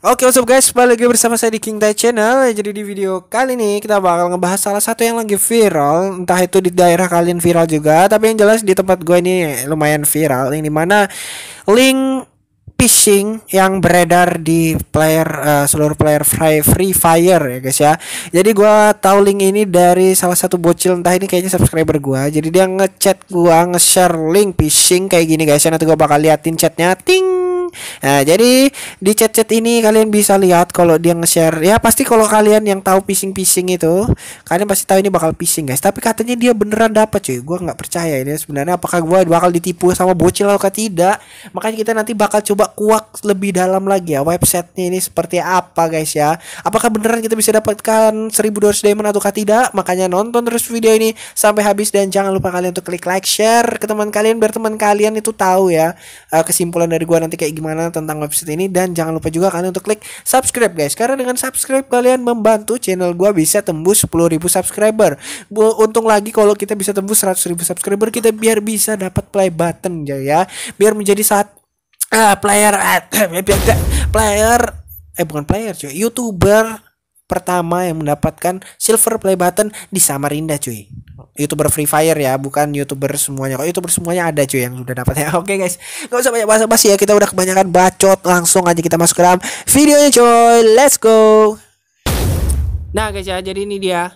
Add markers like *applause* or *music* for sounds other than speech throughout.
Oke, okay, what's up guys? Balik lagi bersama saya di King Tai Channel. Jadi di video kali ini kita bakal ngebahas salah satu yang lagi viral. Entah itu di daerah kalian viral juga, tapi yang jelas di tempat gue ini lumayan viral. Yang dimana link phishing yang beredar di player uh, seluruh player Free, Free Fire ya guys ya. Jadi gua tahu link ini dari salah satu bocil entah ini kayaknya subscriber gua. Jadi dia ngechat gua nge-share link phishing kayak gini guys ya. Nanti gua bakal liatin chatnya. Ting Nah, jadi di chat-chat ini kalian bisa lihat kalau dia nge-share. Ya pasti kalau kalian yang tahu pising-pising itu, kalian pasti tahu ini bakal pising, guys. Tapi katanya dia beneran dapat, cuy. Gua nggak percaya ini sebenarnya apakah gua bakal ditipu sama bocil atau tidak. Makanya kita nanti bakal coba kuak lebih dalam lagi ya websitenya ini seperti apa, guys ya. Apakah beneran kita bisa dapatkan 1000 1200 diamond atau tidak? Makanya nonton terus video ini sampai habis dan jangan lupa kalian untuk klik like, share ke teman kalian biar teman kalian itu tahu ya eh, kesimpulan dari gua nanti kayak gimana gimana tentang website ini dan jangan lupa juga kalian untuk klik subscribe guys karena dengan subscribe kalian membantu channel gua bisa tembus 10.000 subscriber. Untung lagi kalau kita bisa tembus 100.000 subscriber kita biar bisa dapat play button ya biar menjadi saat uh, player uh, *clears throat* player eh bukan player cuy youtuber pertama yang mendapatkan silver play button di Samarinda cuy youtuber free fire ya bukan youtuber semuanya kok youtuber semuanya ada cuy yang sudah dapat ya. *laughs* oke okay, guys nggak usah banyak bahasa basi ya kita udah kebanyakan bacot langsung aja kita masuk ke dalam videonya coy let's go nah guys ya jadi ini dia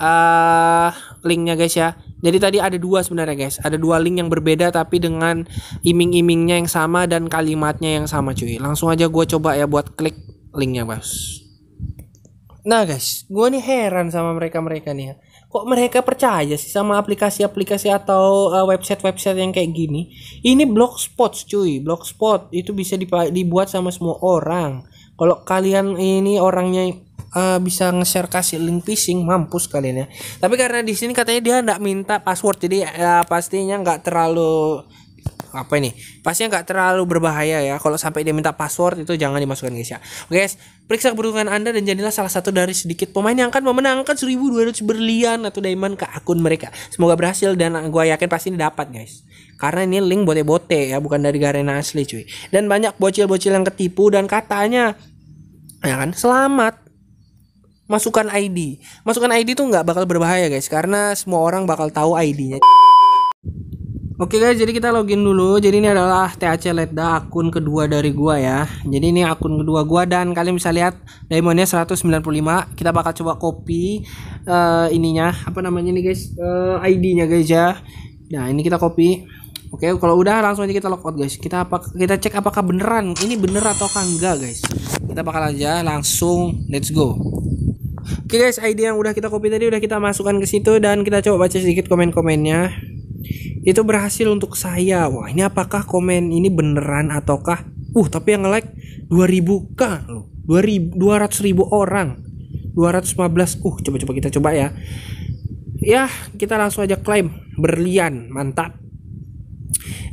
uh, linknya guys ya jadi tadi ada dua sebenarnya guys ada dua link yang berbeda tapi dengan iming-imingnya yang sama dan kalimatnya yang sama cuy langsung aja gue coba ya buat klik linknya guys nah guys gue nih heran sama mereka-mereka nih ya kok mereka percaya sih sama aplikasi-aplikasi atau website eh, website-website yang kayak gini ini blogspot cuy blogspot itu bisa dibuat sama semua orang kalau kalian ini orangnya uh, bisa nge-share kasih link phishing mampus kalian ya tapi karena di sini katanya dia nggak minta password jadi uh, pastinya nggak terlalu apa ini pastinya nggak terlalu berbahaya ya kalau sampai dia minta password itu jangan dimasukkan guys ya guys periksa keberuntungan anda dan jadilah salah satu dari sedikit pemain yang akan memenangkan 1200 berlian atau diamond ke akun mereka semoga berhasil dan gue yakin pasti ini dapat guys karena ini link bote-bote ya bukan dari Garena asli cuy dan banyak bocil-bocil yang ketipu dan katanya ya kan selamat masukkan ID masukkan ID tuh nggak bakal berbahaya guys karena semua orang bakal tahu ID-nya Oke okay guys, jadi kita login dulu. Jadi ini adalah TAC Letda akun kedua dari gua ya. Jadi ini akun kedua gua dan kalian bisa lihat diamondnya 195. Kita bakal coba copy uh, ininya, apa namanya nih guys? Uh, eh, ID-nya guys ya. Nah, ini kita copy. Oke, okay, kalau udah langsung aja kita logout guys. Kita apa kita cek apakah beneran ini bener atau enggak guys. Kita bakal aja langsung let's go. Oke okay guys, ID yang udah kita copy tadi udah kita masukkan ke situ dan kita coba baca sedikit komen-komennya itu berhasil untuk saya wah ini apakah komen ini beneran ataukah uh tapi yang like 2000 k loh 200 ribu orang 215 uh coba-coba kita coba ya ya kita langsung aja klaim berlian mantap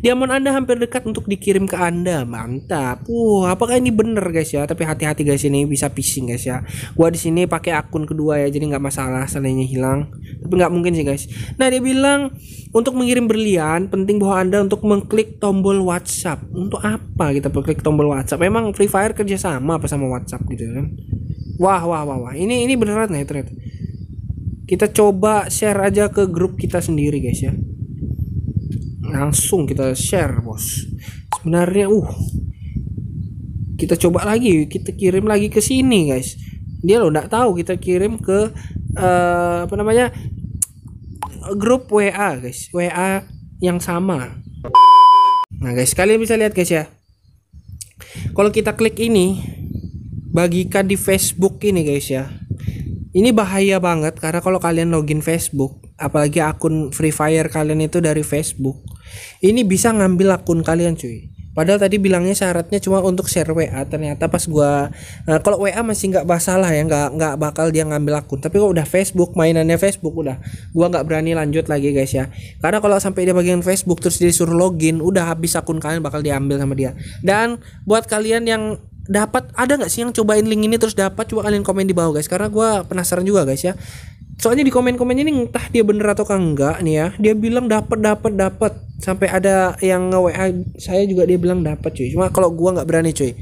Diamond Anda hampir dekat untuk dikirim ke Anda. Mantap. Uh, apakah ini bener guys ya? Tapi hati-hati guys ini bisa phishing guys ya. Gua di sini pakai akun kedua ya, jadi nggak masalah seandainya hilang. Tapi nggak mungkin sih guys. Nah, dia bilang untuk mengirim berlian penting bahwa Anda untuk mengklik tombol WhatsApp. Untuk apa kita klik tombol WhatsApp? Memang Free Fire kerja sama apa sama WhatsApp gitu kan? Wah, wah, wah, wah. Ini ini beneran ya Kita coba share aja ke grup kita sendiri guys ya langsung kita share bos sebenarnya uh kita coba lagi kita kirim lagi ke sini guys dia lo nggak tahu kita kirim ke uh, apa namanya grup WA guys WA yang sama nah guys kalian bisa lihat guys ya kalau kita klik ini bagikan di Facebook ini guys ya ini bahaya banget karena kalau kalian login Facebook, apalagi akun Free Fire kalian itu dari Facebook, ini bisa ngambil akun kalian cuy. Padahal tadi bilangnya syaratnya cuma untuk share WA, ternyata pas gua nah, kalau WA masih nggak masalah ya, nggak nggak bakal dia ngambil akun. Tapi kok udah Facebook, mainannya Facebook udah, gua nggak berani lanjut lagi guys ya. Karena kalau sampai dia bagian Facebook terus disuruh login, udah habis akun kalian bakal diambil sama dia. Dan buat kalian yang dapat ada nggak sih yang cobain link ini terus dapat coba kalian komen di bawah guys karena gue penasaran juga guys ya soalnya di komen komen ini entah dia bener atau enggak nih ya dia bilang dapat dapat dapat sampai ada yang nge WA saya juga dia bilang dapat cuy cuma kalau gua nggak berani cuy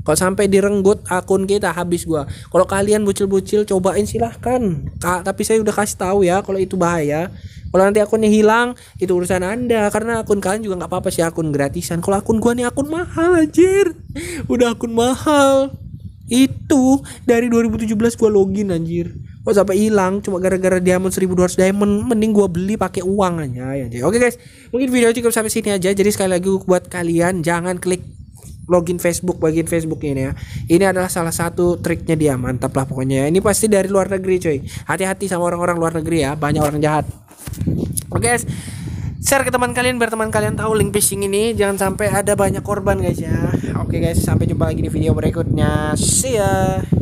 kalau sampai direnggut akun kita habis gua. Kalau kalian bocil-bocil cobain silahkan. Kak, tapi saya udah kasih tahu ya kalau itu bahaya. Kalau nanti akunnya hilang itu urusan Anda karena akun kalian juga nggak apa-apa sih akun gratisan. Kalau akun gua nih akun mahal anjir. Udah akun mahal. Itu dari 2017 gua login anjir. Kok sampai hilang cuma gara-gara diamond 1200 diamond mending gua beli pakai uang aja ya. Oke guys, mungkin video cukup sampai sini aja. Jadi sekali lagi buat kalian jangan klik login Facebook bagian Facebook ini ya ini adalah salah satu triknya dia mantap lah pokoknya ya. ini pasti dari luar negeri coy hati-hati sama orang-orang luar negeri ya banyak orang jahat oke okay, guys share ke teman kalian biar teman kalian tahu link phishing ini jangan sampai ada banyak korban guys ya oke okay, guys sampai jumpa lagi di video berikutnya see ya